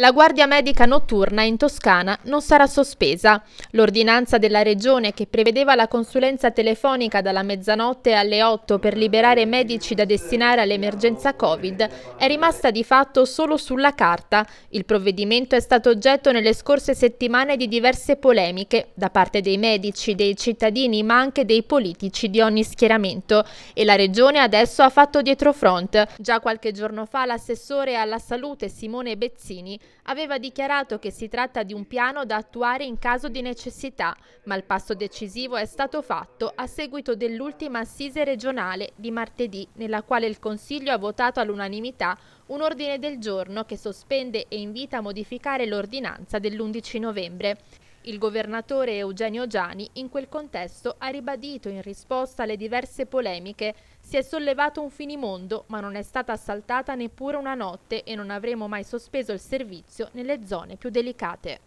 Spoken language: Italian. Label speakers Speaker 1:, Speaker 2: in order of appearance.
Speaker 1: La guardia medica notturna in Toscana non sarà sospesa. L'ordinanza della Regione che prevedeva la consulenza telefonica dalla mezzanotte alle 8 per liberare medici da destinare all'emergenza Covid è rimasta di fatto solo sulla carta. Il provvedimento è stato oggetto nelle scorse settimane di diverse polemiche da parte dei medici, dei cittadini ma anche dei politici di ogni schieramento e la Regione adesso ha fatto dietrofront. Già qualche giorno fa l'assessore alla salute Simone Bezzini aveva dichiarato che si tratta di un piano da attuare in caso di necessità, ma il passo decisivo è stato fatto a seguito dell'ultima assise regionale di martedì, nella quale il Consiglio ha votato all'unanimità un ordine del giorno che sospende e invita a modificare l'ordinanza dell'11 novembre. Il governatore Eugenio Giani in quel contesto ha ribadito in risposta alle diverse polemiche si è sollevato un finimondo ma non è stata assaltata neppure una notte e non avremo mai sospeso il servizio nelle zone più delicate.